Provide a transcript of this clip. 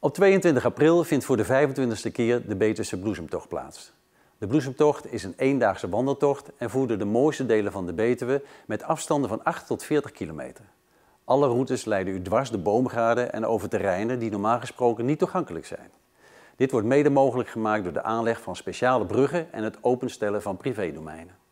Op 22 april vindt voor de 25e keer de Betuwse Bloesemtocht plaats. De Bloesemtocht is een eendaagse wandeltocht en voerde de mooiste delen van de Betuwe met afstanden van 8 tot 40 kilometer. Alle routes leiden u dwars de boomgaarden en over terreinen die normaal gesproken niet toegankelijk zijn. Dit wordt mede mogelijk gemaakt door de aanleg van speciale bruggen en het openstellen van privédomeinen.